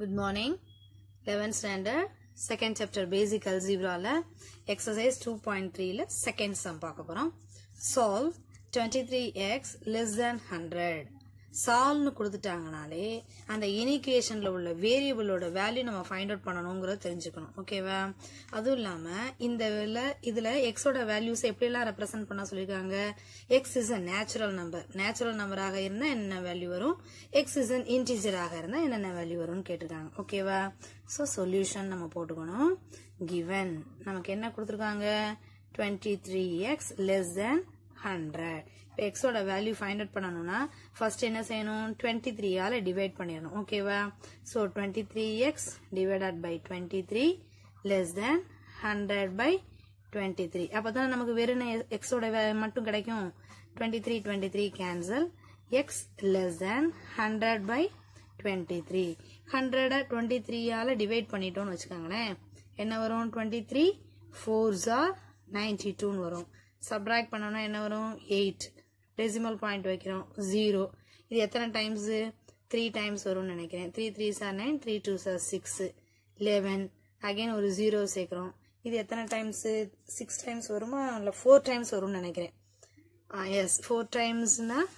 good morning eleventh standard second chapter basic அல்ஜிப்ராவில் exercise two point த்ரீல second sum பார்க்க போகிறோம் solve twenty three X less than hundred சால்னு கொடுத்துட்டாங்கனாலே அந்த இனிக்குவேஷனில் உள்ள வேரியபிளோட வேல்யூ நம்ம ஃபைண்ட் அவுட் பண்ணணுங்கிறத தெரிஞ்சுக்கணும் ஓகேவா அதுவும் இல்லாமல் இந்த இதில் இதில் எக்ஸோட வேல்யூஸ் எப்படிலாம் ரெப்ரசன்ட் பண்ண சொல்லியிருக்காங்க X is a natural number natural நம்பராக இருந்தால் என்னென்ன வேல்யூ வரும் எக்ஸ் இஸ் அன் இன்டீஜராக இருந்தால் என்னென்ன வேல்யூ வரும்னு கேட்டிருக்காங்க ஓகேவா ஸோ சொல்யூஷன் நம்ம போட்டுக்கணும் கிவன் நமக்கு என்ன கொடுத்துருக்காங்க twenty three X less than hundred இப்போ எக்ஸோட வேல்யூ ஃபைண்ட் அவுட் பண்ணணும்னா ஃபர்ஸ்ட் என்ன செய்யணும் டுவெண்ட்டி த்ரீயால டிவைட் பண்ணிடணும் ஓகேவா so twenty three X divided by twenty three less than hundred by twenty three அப்போ தான் நமக்கு வெறும் எக்ஸோட மட்டும் கிடைக்கும் twenty three twenty three cancel X less than hundred by twenty three ஹண்ட்ரடை டுவெண்ட்டி த்ரீயால் டிவைட் பண்ணிட்டோம்னு வச்சுக்கோங்களேன் என்ன வரும் twenty three four are ninety டூன்னு வரும் சப்ராக்ட் பண்ணோன்னா என்ன வரும் எயிட் டெசிமல் பாயிண்ட் வைக்கிறோம் ஜீரோ இது எத்தனை டைம்ஸு த்ரீ டைம்ஸ் வரும்னு நினைக்கிறேன் three three are nine three two are six eleven again ஒரு ஜீரோ சேர்க்குறோம் இது எத்தனை டைம்ஸு சிக்ஸ் டைம்ஸ் வருமா இல்லை ஃபோர் டைம்ஸ் வரும்னு நினைக்கிறேன் எஸ் ஃபோர் டைம்ஸ்னால்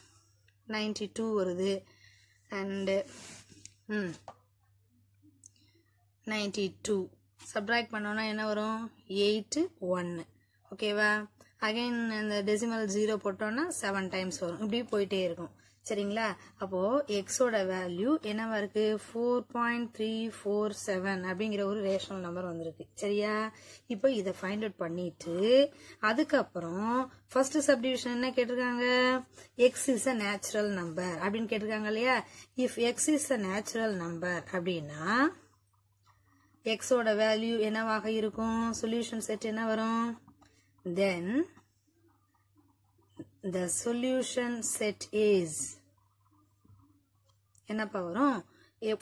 நைன்டி டூ வருது and hmm ninety two subtract பண்ணோன்னா என்ன வரும் எயிட்டு ஒன்று ஓகேவா அகைன் இந்த டெசிமல் ஜீரோ போட்டோன்னா செவன் டைம்ஸ் வரும் இப்படி போயிட்டே இருக்கும் சரிங்களா அப்போது எக்ஸோட வேல்யூ என்னவா இருக்கு four point three four seven அப்படிங்கிற ஒரு ரேஷனல் நம்பர் வந்திருக்கு சரியா இப்போ இதை ஃபைண்ட் அவுட் பண்ணிட்டு அதுக்கப்புறம் ஃபர்ஸ்ட் சப்டிவிஷன் என்ன கேட்டிருக்காங்க X is a natural number அப்படின்னு கேட்டிருக்காங்க இல்லையா if X is a natural number அப்படின்னா எக்ஸோட வேல்யூ என்னவாக இருக்கும் சொல்யூஷன் செட் என்ன வரும் then the solution set is என்னப்பா வரும்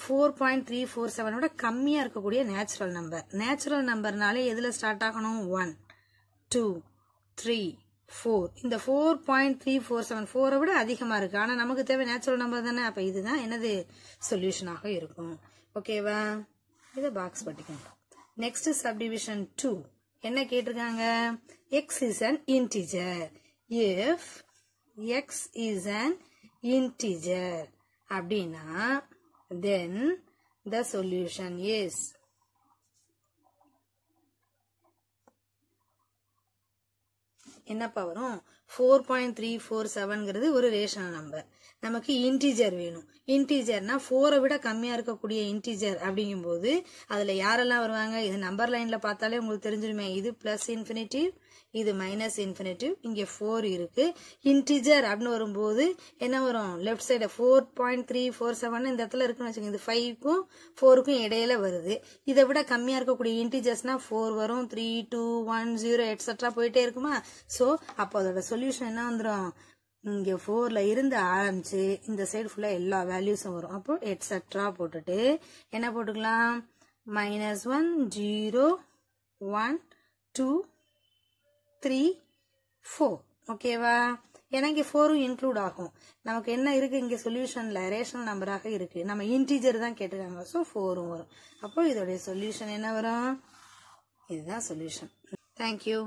ஃபோர் பாயிண்ட் த்ரீ ஃபோர் செவனோட கம்மியாக இருக்கக்கூடிய நேச்சுரல் நம்பர் நேச்சுரல் நம்பர்னாலே எதில் ஸ்டார்ட் ஆகணும் ஒன் டூ த்ரீ ஃபோர் இந்த four point three four seven ஃபோரை விட அதிகமாக இருக்குது ஆனால் நமக்கு தேவை நேச்சுரல் நம்பர் தானே அப்போ இதுதான் என்னது சொல்யூஷனாக இருக்கும் ஓகேவா இது பாக்ஸ் பட்டிக்கணும் நெக்ஸ்ட் சப்டிவிஷன் டூ என்ன கேட்டிருக்காங்க X is an integer if X is an integer அப்படின்னா தென் த சொல்யூஷன் இஸ் என்னப்பா வரும் ஃபோர் பாயிண்ட் த்ரீ ஃபோர் செவன்கிறது ஒரு ரேஷனல் நம்பர் நமக்கு இன்டீஜர் வேணும் இன்டீஜர்னா ஃபோரை விட கம்மியாக இருக்கக்கூடிய இன்டீஜர் அப்படிங்கும்போது அதில் யாரெல்லாம் வருவாங்க இது நம்பர் லைனில் பார்த்தாலே உங்களுக்கு தெரிஞ்சிருமே இது ப்ளஸ் இன்ஃபினிட்டிவ் இது மைனஸ் இன்ஃபினிட்டிவ் இங்கே ஃபோர் இருக்குது இன்டிஜர் அப்படின்னு வரும்போது என்ன வரும் left side four point three four seven இந்த இடத்துல இருக்குன்னு வச்சுக்கோங்க இது ஃபைவ்க்கும் ஃபோருக்கும் இடையில வருது இதை விட கம்மியாக இருக்கக்கூடிய இன்டிஜர்ஸ்னா ஃபோர் வரும் three two one zero etcetera போயிட்டே இருக்குமா ஸோ அப்போ அதோட சொல்யூஷன் என்ன வந்துடும் இங்கே ஃபோரில் இருந்து ஆரம்பிச்சு இந்த சைடு ஃபுல்லாக எல்லா வேல்யூஸும் வரும் அப்போ எட்ஸட்ரா போட்டுட்டு என்ன போட்டுக்கலாம் minus one zero one two three four ஓகேவா ஏன்னா இங்கே ஃபோரும் இன்க்ளூட் ஆகும் நமக்கு என்ன இருக்குது இங்கே சொல்யூஷனில் ரேஷனல் நம்பராக இருக்குது நம்ம இன்டீஜர் தான் கேட்டிருக்காங்க ஸோ ஃபோரும் வரும் அப்போ இதோடைய சொல்யூஷன் என்ன வரும் இதுதான் சொல்யூஷன் தேங்க்யூ